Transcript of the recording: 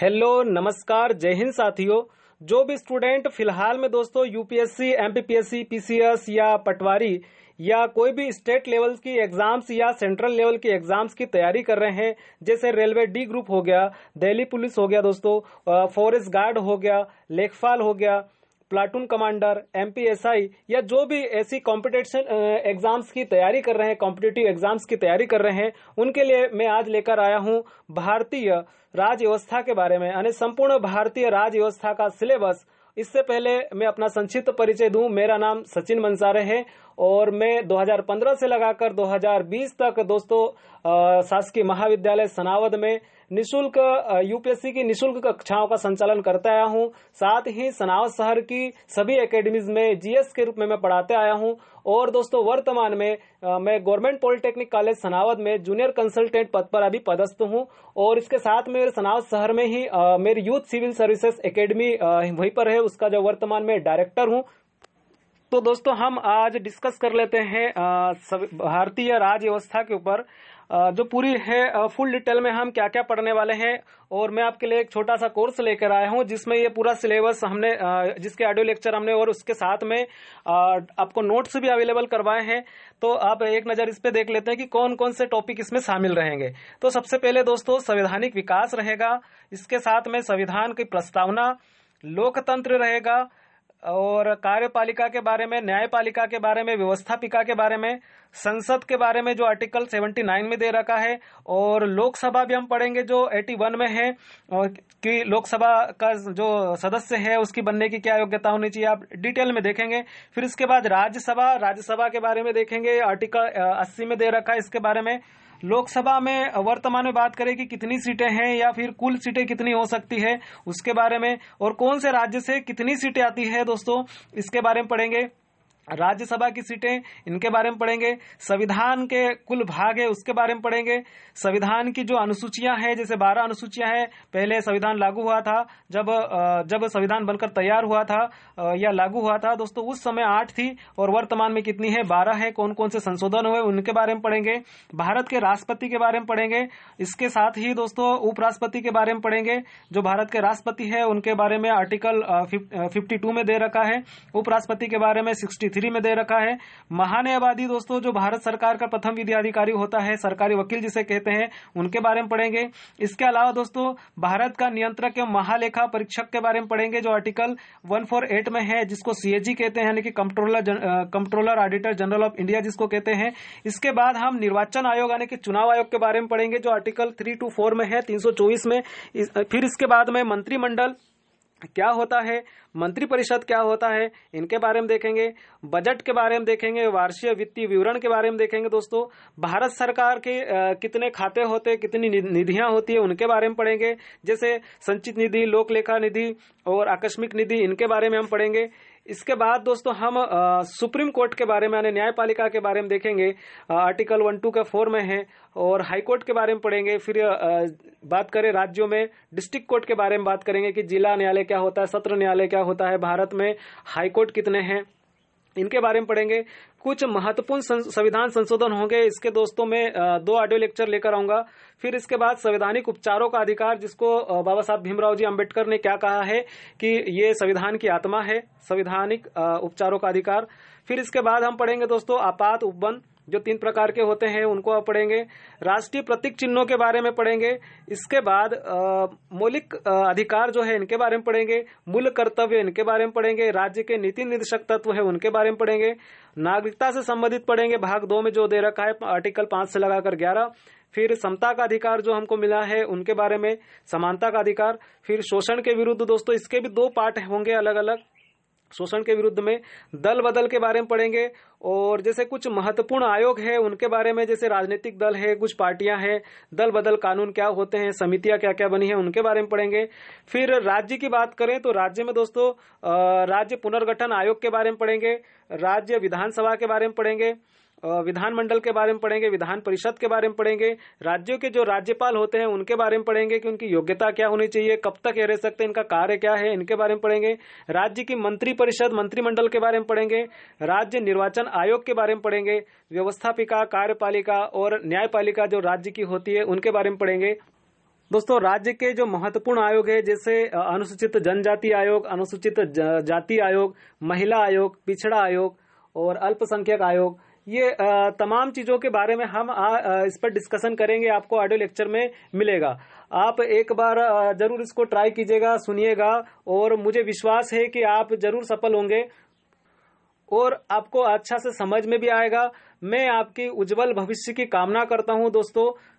hello नमस्कार जय हिंद साथियों जो भी स्टूडेंट फिलहाल में दोस्तों यूपीएससी एमपीपीएससी पीसीएस या पटवारी या कोई भी स्टेट लेवल की एग्जाम्स या सेंट्रल लेवल की एग्जाम्स की तैयारी कर रहे हैं जैसे रेलवे डी ग्रुप हो गया दिल्ली पुलिस हो गया दोस्तों फॉरेस्ट गार्ड हो गया लेखपाल हो गया प्लाटून कमांडर एमपीएसआई या जो भी ऐसी कॉम्पिटिशन एग्जाम्स की तैयारी कर रहे हैं कॉम्पिटेटिव एग्जाम्स की तैयारी कर रहे हैं उनके लिए मैं आज लेकर आया हूँ भारतीय राजव्यवस्था व्यवस्था के बारे में यानी संपूर्ण भारतीय राज्य व्यवस्था का सिलेबस इससे पहले मैं अपना संक्षिप्त परिचय दूं मेरा नाम सचिन मंसारे है और मैं 2015 से लगाकर 2020 तक दोस्तों शासकीय महाविद्यालय सनावद में निशुल्क यूपीएससी की निशुल्क कक्षाओं का संचालन करता आया हूं साथ ही सनावद शहर की सभी एकेडमीज में जीएस के रूप में मैं पढ़ाते आया हूं और दोस्तों वर्तमान में मैं गवर्नमेंट पॉलिटेक्निक कॉलेज सनावद में जूनियर कंसल्टेंट पद पर अभी पदस्थ हूं और इसके साथ में सनावद शहर में ही मेरी यूथ सिविल सर्विसेज एकेडमी वहीं पर है उसका जो वर्तमान में डायरेक्टर हूं तो दोस्तों हम आज डिस्कस कर लेते हैं भारतीय राज्य व्यवस्था के ऊपर जो पूरी है फुल डिटेल में हम क्या क्या पढ़ने वाले हैं और मैं आपके लिए एक छोटा सा कोर्स लेकर आया हूं जिसमें ये पूरा सिलेबस हमने जिसके ऑडियो लेक्चर हमने और उसके साथ में आपको नोट्स भी अवेलेबल करवाए हैं तो आप एक नज़र इस पे देख लेते हैं कि कौन कौन से टॉपिक इसमें शामिल रहेंगे तो सबसे पहले दोस्तों संवैधानिक विकास रहेगा इसके साथ में संविधान की प्रस्तावना लोकतंत्र रहेगा और कार्यपालिका के बारे में न्यायपालिका के बारे में व्यवस्थापिका के बारे में संसद के बारे में जो आर्टिकल 79 में दे रखा है और लोकसभा भी हम पढ़ेंगे जो 81 में है और कि लोकसभा का जो सदस्य है उसकी बनने की क्या योग्यता होनी चाहिए आप डिटेल में देखेंगे फिर इसके बाद राज्यसभा राज्यसभा के बारे में देखेंगे आर्टिकल अस्सी में दे रखा है इसके बारे में लोकसभा में वर्तमान में बात करें कि कितनी सीटें हैं या फिर कुल सीटें कितनी हो सकती है उसके बारे में और कौन से राज्य से कितनी सीटें आती है दोस्तों इसके बारे में पढ़ेंगे राज्यसभा की सीटें इनके बारे में पढ़ेंगे संविधान के कुल भाग है उसके बारे में पढ़ेंगे संविधान की जो अनुसूचियां हैं जैसे बारह अनुसूचियां हैं पहले संविधान लागू हुआ था जब जब संविधान बनकर तैयार हुआ था या लागू हुआ था दोस्तों उस समय आठ थी और वर्तमान में कितनी है बारह है कौन कौन से संशोधन हुए उनके बारे में पढ़ेंगे भारत के राष्ट्रपति के बारे में पढ़ेंगे इसके साथ ही दोस्तों उपराष्ट्रपति के बारे में पढ़ेंगे जो भारत के राष्ट्रपति है उनके बारे में आर्टिकल फिफ्टी में दे रखा है उपराष्ट्रपति के बारे में सिक्सटी थ्री में दे रखा है महान्यायवादी दोस्तों जो भारत सरकार का प्रथम विधि अधिकारी होता है सरकारी वकील जिसे कहते हैं उनके बारे में पढ़ेंगे इसके अलावा दोस्तों भारत का नियंत्रक एवं महालेखा परीक्षक के बारे में पढ़ेंगे जो आर्टिकल वन में है जिसको सीएजी कहते हैं यानी कि controller controller auditor general of India जिसको कहते हैं इसके बाद हम निर्वाचन आयोग यानी कि चुनाव आयोग के बारे में पढ़ेंगे जो आर्टिकल थ्री टू फोर में है तीन में फिर इसके बाद में मंत्रिमंडल क्या होता है मंत्रिपरिषद क्या होता है इनके बारे में देखेंगे बजट के बारे में देखेंगे वार्षिक वित्तीय विवरण के बारे में देखेंगे दोस्तों भारत सरकार के कितने खाते होते कितनी निधियां होती है उनके बारे में पढ़ेंगे जैसे संचित निधि लोकलेखा निधि और आकस्मिक निधि इनके बारे में हम पढ़ेंगे इसके बाद दोस्तों हम आ, सुप्रीम कोर्ट के बारे में यानी न्यायपालिका के बारे में देखेंगे आ, आर्टिकल वन टू का फोर में है और हाई कोर्ट के बारे में पढ़ेंगे फिर आ, बात करें राज्यों में डिस्ट्रिक्ट कोर्ट के बारे में बात करेंगे कि जिला न्यायालय क्या होता है सत्र न्यायालय क्या होता है भारत में हाई कोर्ट कितने हैं इनके बारे में पढ़ेंगे कुछ महत्वपूर्ण संविधान संशोधन होंगे इसके दोस्तों में दो ऑडियो लेक्चर लेकर आऊंगा फिर इसके बाद संवैधानिक उपचारों का अधिकार जिसको बाबा साहब भीमराव जी अम्बेडकर ने क्या कहा है कि ये संविधान की आत्मा है संविधानिक उपचारों का अधिकार फिर इसके बाद हम पढ़ेंगे दोस्तों आपात उपबंध जो तीन प्रकार के होते हैं उनको आप पढ़ेंगे राष्ट्रीय प्रतीक चिन्हों के बारे में पढ़ेंगे इसके बाद मौलिक अधिकार जो है इनके बारे में पढ़ेंगे मूल कर्तव्य इनके बारे में पढ़ेंगे राज्य के नीति निर्देशक तत्व है उनके बारे में पढ़ेंगे नागरिकता से संबंधित पढ़ेंगे भाग दो में जो दे रखा है आर्टिकल पांच से लगाकर ग्यारह फिर समता का अधिकार जो हमको मिला है उनके बारे में समानता का अधिकार फिर शोषण के विरुद्ध दोस्तों इसके भी दो पार्ट होंगे अलग अलग शोषण के विरुद्ध में दल बदल के बारे में पढ़ेंगे और जैसे कुछ महत्वपूर्ण आयोग है उनके बारे में जैसे राजनीतिक दल है कुछ पार्टियां हैं दल बदल कानून क्या होते हैं समितियां क्या क्या बनी है उनके बारे में पढ़ेंगे फिर राज्य की बात करें तो राज्य में दोस्तों राज्य पुनर्गठन आयोग के बारे में पढ़ेंगे राज्य विधानसभा के बारे में पढ़ेंगे विधानमंडल के बारे में पढ़ेंगे विधान परिषद के बारे में पढ़ेंगे राज्यों के जो राज्यपाल होते हैं उनके बारे में पढ़ेंगे कि उनकी योग्यता क्या होनी चाहिए कब तक ये रह सकते हैं इनका कार्य क्या है इनके बारे में पढ़ेंगे राज्य की मंत्री परिषद मंत्रिमंडल के बारे में पढ़ेंगे राज्य निर्वाचन आयोग के बारे में पढ़ेंगे व्यवस्थापिका कार्यपालिका और न्यायपालिका जो राज्य की होती है उनके बारे में पढ़ेंगे दोस्तों राज्य के जो महत्वपूर्ण आयोग है जैसे अनुसूचित जनजाति आयोग अनुसूचित जाति आयोग महिला आयोग पिछड़ा आयोग और अल्पसंख्यक आयोग ये तमाम चीजों के बारे में हम आ, इस पर डिस्कशन करेंगे आपको ऑडियो लेक्चर में मिलेगा आप एक बार जरूर इसको ट्राई कीजिएगा सुनिएगा और मुझे विश्वास है कि आप जरूर सफल होंगे और आपको अच्छा से समझ में भी आएगा मैं आपकी उज्जवल भविष्य की कामना करता हूं दोस्तों